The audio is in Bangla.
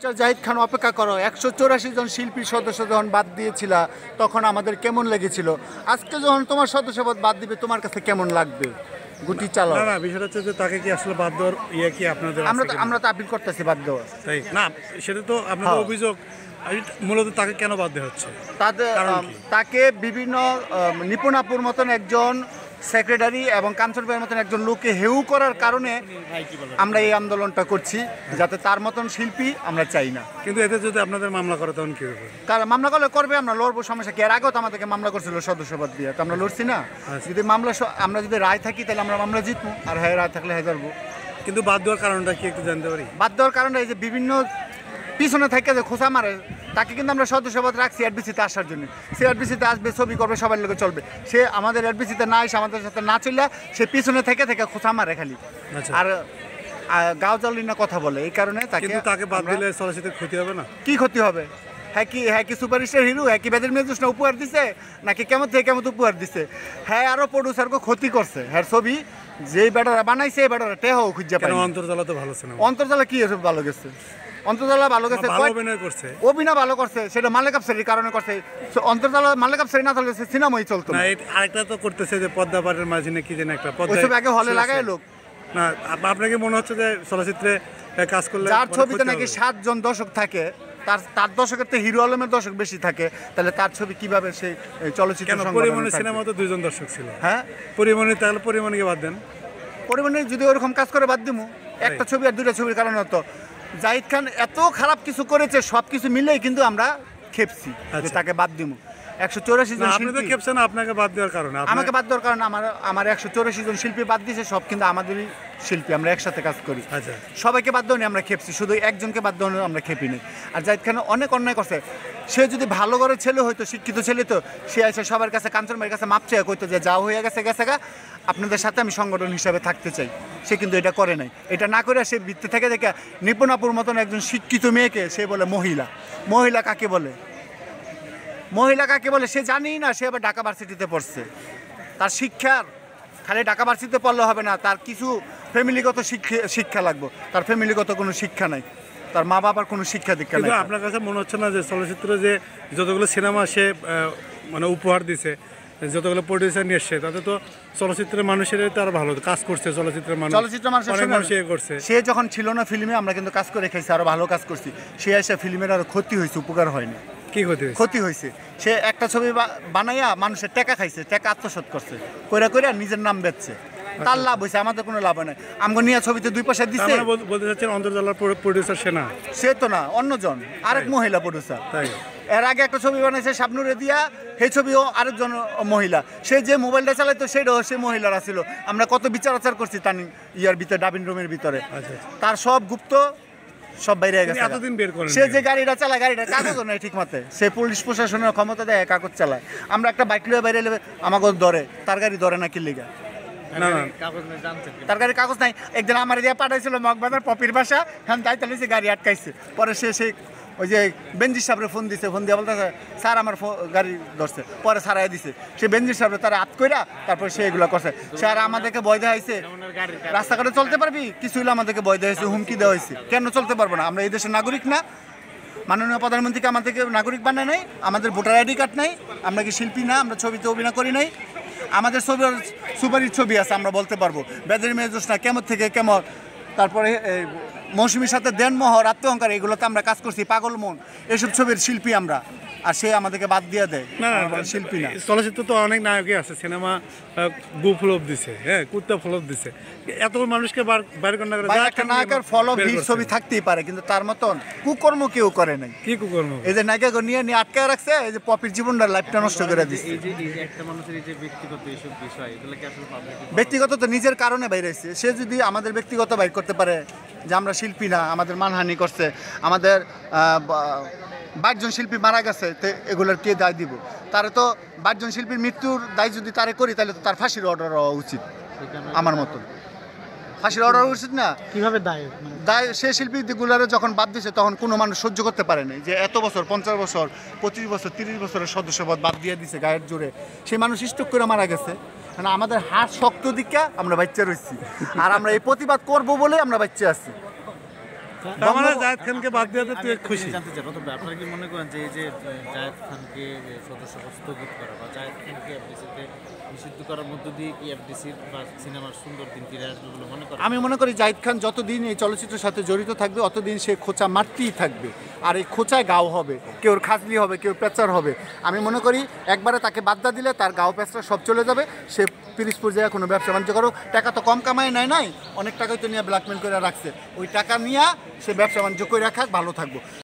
আচ্ছা, জাহিদ খান অপেক্ষা করো একশো চৌরাশি জন শিল্পীর সদস্য যখন বাদ দিয়েছিল তখন আমাদের কেমন লেগেছিল আজকে যখন তোমার সদস্যপদ বাদ দিবে তোমার কাছে কেমন লাগবে গুটি চালাও না বিষয়টা হচ্ছে যে তাকে কি আসলে বাদ দেওয়ার ইয়ে কি আপনাদের আমরা তো আমরা তো আপিল করতেছি বাদ দেওয়ার তাই না সেটা তো আপনাদের হ্যাঁ। অভিযোগ মূলত তাকে কেন বাদ দেওয়া হচ্ছে তাদের তাকে বিভিন্ন নিপুণাপুর মতন একজন সেক্রেটারি এবং কাঞ্চন ভাইয়ের মতন একজন লোককে হেউ করার কারণে আমরা এই আন্দোলনটা করছি যাতে তার মতন শিল্পী আমরা চাই না কিন্তু এতে যদি আপনাদের মামলা করে তখন কী হবে কারণ মামলা করলে করবে আমরা লড়বো সমস্যা কি এর আগেও তো আমাদেরকে মামলা করছিল সদস্যপদ দিয়ে তো আমরা লড়ছি না আচ্ছা। যদি মামলা আমরা যদি রায় থাকি তাহলে আমরা মামলা জিতবো আর হ্যাঁ রায় থাকলে হ্যাঁ কিন্তু বাদ দেওয়ার কারণটা কি একটু জানতে পারি বাদ দেওয়ার কারণটা এই যে বিভিন্ন পিছনে থাকে যে খোঁচা মারে তাকে কিন্তু আমরা সদস্যপদ রাখছি অ্যাডবিসিতে আসার জন্য সে অ্যাডবিসিতে আসবে ছবি করবে সবাই লোকে চলবে সে আমাদের অ্যাডবিসিতে না এসে আমাদের সাথে না চললে সে পিছনে থেকে থেকে খোঁচা মারে খালি আচ্ছা। আর গাও চলি না কথা বলে এই কারণে তাকে বাদ দিলে ক্ষতি হবে না কি ক্ষতি হবে হ্যাঁ কি হ্যাঁ কি সুপারস্টার হিরো হ্যাঁ কি বেদের উপহার দিছে নাকি কেমন থেকে কেমন উপহার দিছে হ্যাঁ আরও প্রডিউসারকে ক্ষতি করছে হ্যাঁ ছবি যেই ব্যাটারা বানাইছে এই ব্যাটারা টেহ খুঁজে অন্তর্জালা তো ভালো ছিল অন্তর্জালা কি ভালো গেছে অন্তর্জালা ভালো গেছে অভিনয় ভালো করছে সেটা মালিক আফসারির কারণে করছে অন্তর্জালা মালিক আফসারি না থাকলে সিনেমাই চলতো আরেকটা তো করতেছে যে পদ্মাপাড়ের মাঝে নাকি যেন একটা পদ্মা আগে হলে লাগায় লোক না আপনাকে মনে হচ্ছে যে চলচ্চিত্রে কাজ করলে যার ছবিতে নাকি সাতজন দর্শক থাকে তার তার দর্শকের তো হিরো আলমের দর্শক বেশি থাকে তাহলে তার ছবি কিভাবে সেই চলচ্চিত্র পরিমণি সিনেমা তো দুজন দর্শক ছিল হ্যাঁ পরিমাণে তাহলে পরিমাণকে বাদ দেন পরিমাণে যদি ওরকম কাজ করে বাদ দিব একটা ছবি আর দুটা ছবির কারণে হতো জাহিদ খান এত খারাপ কিছু করেছে সব কিছু মিলেই কিন্তু আমরা খেপছি আচ্ছা। তাকে বাদ দিব একশো চৌরাশি জন আপনি তো খেপছেন আপনাকে বাদ দেওয়ার কারণে আমাকে বাদ দেওয়ার কারণে আমার আমার একশো চৌরাশি জন শিল্পী বাদ দিয়েছে সব কিন্তু আমাদেরই শিল্পী আমরা একসাথে কাজ করি আচ্ছা। সবাইকে বাদ দেওয়া আমরা খেপছি শুধু একজনকে বাদ দেওয়া আমরা খেপিনি আর জাহিদ অনেক অন্যায় করছে সে যদি ভালো করে ছেলে হয়তো শিক্ষিত ছেলে তো সে এসে সবার কাছে কাঞ্চনমার কাছে মাপ চেয়ে কইতো যে যা হয়ে গেছে গেছে গা আপনাদের সাথে আমি সংগঠন হিসাবে থাকতে চাই সে কিন্তু এটা করে নাই এটা না করে সে বৃত্তি থেকে দেখে নিপুণাপুর মতন একজন শিক্ষিত মেয়েকে সে বলে মহিলা মহিলা কাকে বলে মহিলা কাকে বলে সে জানি না সে আবার ঢাকা ভার্সিটিতে পড়ছে তার শিক্ষার খালি ঢাকা ভার্সিটিতে পড়লে হবে না তার কিছু ফ্যামিলিগত শিক্ষা শিক্ষা লাগবে তার ফ্যামিলিগত কোনো শিক্ষা নাই তার মা বাবার কোনো শিক্ষা দীক্ষা নেই আপনার কাছে মনে হচ্ছে না যে চলচ্চিত্র যে যতগুলো সিনেমা সে মানে উপহার দিছে যতগুলো প্রডিউসার নিয়ে এসছে তাতে তো চলচ্চিত্রের মানুষের তার ভালো কাজ করছে চলচ্চিত্রের মানুষ চলচ্চিত্রের মানুষের করছে সে যখন ছিল না ফিল্মে আমরা কিন্তু কাজ করে খেয়েছি আরও ভালো কাজ করছি সে এসে ফিল্মের আরও ক্ষতি হয়েছে উপকার হয়নি ক্ষতি ক্ষতি হয়েছে সে একটা ছবি বানাইয়া মানুষের টাকা খাইছে টাকা আত্মসাত করছে কইরা কইরা নিজের নাম বেচছে আচ্ছা। তার লাভ হয়েছে আমাদের কোনো লাভ নাই আমগো নিয়ে ছবিতে দুই পয়সা দিচ্ছে মানে বলতে চাচ্ছেন অন্তর্জালার প্রডিউসার সে না সে তো না অন্যজন আরেক মহিলা প্রডিউসার তাই এর আগে একটা ছবি বানাইছে শাবনুরে দিয়া সেই ছবিও আরেকজন মহিলা সে যে মোবাইলটা চালাইতো সেটাও সে মহিলারা আছিল আমরা কত বিচার আচার করছি তার ইয়ার ভিতরে ডাবিন রুমের ভিতরে আচ্ছা, আচ্ছা। তার সব গুপ্ত সব বাইরে গেছে এতদিন বের করে সে যে গাড়িটা চালায় গাড়িটা কাগজও নাই ঠিক মতে সে পুলিশ প্রশাসনের ক্ষমতা দেয় কাগজ চালায় আমরা একটা বাইক লয়ে বাইরে নেবে আমাকে ধরে তার গাড়ি ধরে না কিল্লিগা না তার গাড়ির কাগজ নাই একদিন আমার দিয়ে পাঠাইছিল মগবাজার পপির বাসা হ্যাঁ তাই তাহলে সে গাড়ি আটকাইছে পরে সে সেই ওই যে বেঞ্জির সাহেবরে ফোন দিছে ফোন দিয়ে বলতে স্যার আমার গাড়ি ধরছে পরে সারাই দিছে সে বেঞ্জির সাহেবরে তারা হাত কইরা তারপরে সে এগুলো করছে স্যার আমাদেরকে বয় দেওয়া হয়েছে রাস্তাঘাটে চলতে পারবি কিছু হলে আমাদেরকে বয় দেওয়া হয়েছে হুমকি দেওয়া হয়েছে কেন চলতে পারবো না আমরা এই দেশের নাগরিক না মাননীয় প্রধানমন্ত্রীকে আমাদেরকে নাগরিক বানায় নাই আমাদের ভোটার আইডি কার্ড নাই আমরা কি শিল্পী না আমরা ছবিতে অভিনয় করি নাই আমাদের ছবির সুপারহিট ছবি আছে আমরা বলতে পারবো বেদের মেয়ে জোসনা কেমন থেকে কেমন তারপরে মৌসুমীর সাথে দেনমোহর আত্মহংকার এগুলোতে আমরা কাজ করছি পাগল মন এসব ছবির শিল্পী আমরা আর সে আমাদেরকে বাদ দিয়ে দেয় শিল্পী না চলচ্চিত্র তো অনেক নায়কই আছে সিনেমা গু দিছে হ্যাঁ কুত্তা ফ্লপ দিছে এত মানুষকে বার কন্যা করে নায়কের ছবি থাকতেই পারে কিন্তু তার মতন কুকর্ম কেউ করে নাই কি কুকর্ম এই যে নায়িকা নিয়ে নিয়ে আটকে রাখছে এই যে পপির জীবনটা লাইফটা নষ্ট করে দিচ্ছে এই যে একটা মানুষের এই যে ব্যক্তিগত বিষয় এগুলো কি আসলে ব্যক্তিগত তো নিজের কারণে বাইরে সে যদি আমাদের ব্যক্তিগত বাইর করতে পারে যে আমরা শিল্পীরা আমাদের মানহানি করছে আমাদের বাইশজন শিল্পী মারা গেছে তো এগুলোর কে দায় দিব তারা তো বাইশজন শিল্পীর মৃত্যুর দায় যদি তারা করি তাহলে তো তার ফাঁসির অর্ডার হওয়া উচিত আমার মতো ফাঁসির অর্ডার উচিত না কীভাবে দায় দায় সে শিল্পীগুলারে যখন বাদ দিয়েছে তখন কোনো মানুষ সহ্য করতে পারে না যে এত বছর পঞ্চাশ বছর পঁচিশ বছর তিরিশ বছরের সদস্যপদ বাদ দিয়ে দিছে গায়ের জোরে সেই মানুষ স্টক করে মারা গেছে মানে আমাদের হাত শক্ত দিকা আমরা বাচ্চা রয়েছি আর আমরা এই প্রতিবাদ করব বলে আমরা বাচ্চা আছি আমরা জায়দ খানকে বাদ দিতে তুই খুশি জানতে চাই প্রথমে কি মনে করেন যে এই যে জায়দ খানকে সদস্য স্থগিত করা বা জায়দ খানকে এফডিসিতে নিষিদ্ধ করার মধ্য দিয়ে কি এফডিসির বা সিনেমার সুন্দর দিন ফিরে আসবে মনে করেন আমি মনে করি জায়দ খান যতদিন এই চলচ্চিত্রের সাথে জড়িত থাকবে অতদিন সে খোঁচা মারতেই থাকবে আর এই খোঁচায় গাও হবে কেউ খাসলি হবে কেউ পেচার হবে আমি মনে করি একবারে তাকে বাদ্দা দিলে তার গাও পেঁচরা সব চলে যাবে সে তিরিশ জায়গায় কোনো ব্যবসা বাণিজ্য করো টাকা তো কম কামায় নেয় নাই অনেক টাকাই তো নিয়ে ব্ল্যাকমেল করে রাখছে ওই টাকা নিয়ে সে ব্যবসা বাণিজ্য করে রাখা ভালো থাকবো